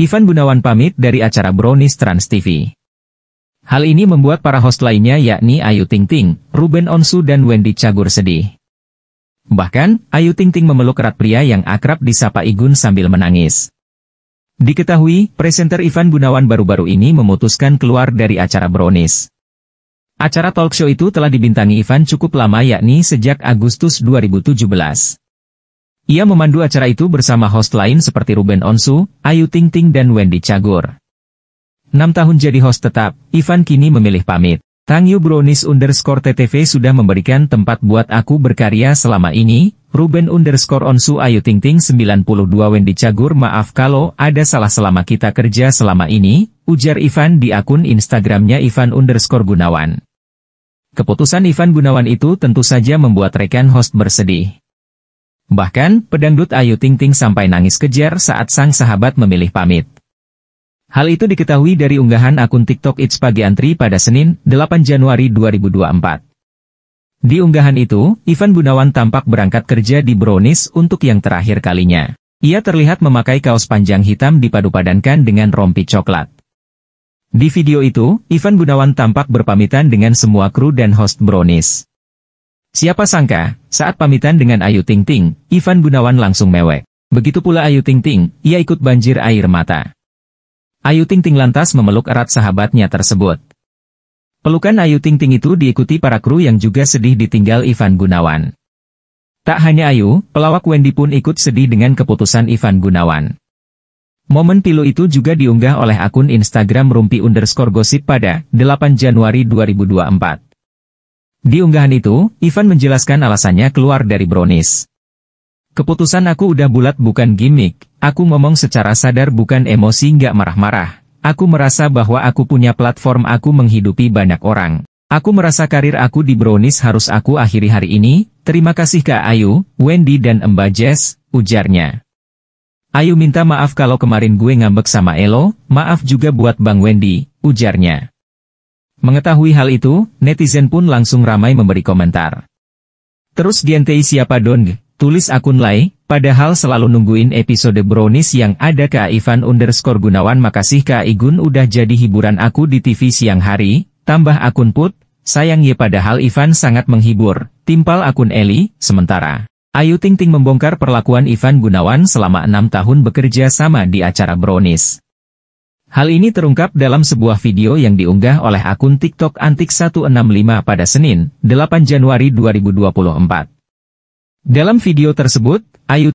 Ivan Gunawan pamit dari acara Brownies Trans TV. Hal ini membuat para host lainnya yakni Ayu Ting Ting, Ruben Onsu dan Wendy Cagur sedih. Bahkan, Ayu Ting Ting memeluk erat pria yang akrab disapa Igun sambil menangis. Diketahui, presenter Ivan Gunawan baru-baru ini memutuskan keluar dari acara Brownies. Acara talk show itu telah dibintangi Ivan cukup lama yakni sejak Agustus 2017. Ia memandu acara itu bersama host lain seperti Ruben Onsu, Ayu Ting Ting dan Wendy Cagur. 6 tahun jadi host tetap, Ivan kini memilih pamit. Tang Yu Bronis underscore TTV sudah memberikan tempat buat aku berkarya selama ini, Ruben underscore Onsu Ayu Ting Ting 92 Wendy Cagur maaf kalau ada salah selama kita kerja selama ini, ujar Ivan di akun Instagramnya Ivan underscore Gunawan. Keputusan Ivan Gunawan itu tentu saja membuat rekan host bersedih. Bahkan, pedangdut Ayu Ting Ting sampai nangis kejar saat sang sahabat memilih pamit. Hal itu diketahui dari unggahan akun TikTok It's Pagi Antri pada Senin, 8 Januari 2024. Di unggahan itu, Ivan Gunawan tampak berangkat kerja di Brownies untuk yang terakhir kalinya. Ia terlihat memakai kaos panjang hitam dipadupadankan dengan rompi coklat. Di video itu, Ivan Gunawan tampak berpamitan dengan semua kru dan host Brownies. Siapa sangka, saat pamitan dengan Ayu Ting Ting, Ivan Gunawan langsung mewek. Begitu pula Ayu Ting Ting, ia ikut banjir air mata. Ayu Ting Ting lantas memeluk erat sahabatnya tersebut. Pelukan Ayu Ting Ting itu diikuti para kru yang juga sedih ditinggal Ivan Gunawan. Tak hanya Ayu, pelawak Wendy pun ikut sedih dengan keputusan Ivan Gunawan. Momen pilu itu juga diunggah oleh akun Instagram rumpi underscore gosip pada 8 Januari 2024. Di unggahan itu, Ivan menjelaskan alasannya keluar dari Brownies. Keputusan aku udah bulat bukan gimmick, aku ngomong secara sadar bukan emosi nggak marah-marah. Aku merasa bahwa aku punya platform aku menghidupi banyak orang. Aku merasa karir aku di Brownies harus aku akhiri hari ini, terima kasih Kak Ayu, Wendy dan Mbak Jess, ujarnya. Ayu minta maaf kalau kemarin gue ngambek sama Elo, maaf juga buat Bang Wendy, ujarnya. Mengetahui hal itu, netizen pun langsung ramai memberi komentar. Terus diantai siapa Dong, Tulis akun Lai, padahal selalu nungguin episode Brownies yang ada ke Ivan underscore Gunawan makasih Kak Igun udah jadi hiburan aku di TV siang hari, tambah akun Put, sayang ye ya, padahal Ivan sangat menghibur, timpal akun Eli, sementara. Ayu Ting Ting membongkar perlakuan Ivan Gunawan selama enam tahun bekerja sama di acara Brownies. Hal ini terungkap dalam sebuah video yang diunggah oleh akun TikTok Antik 165 pada Senin, 8 Januari 2024. Dalam video tersebut, Ayu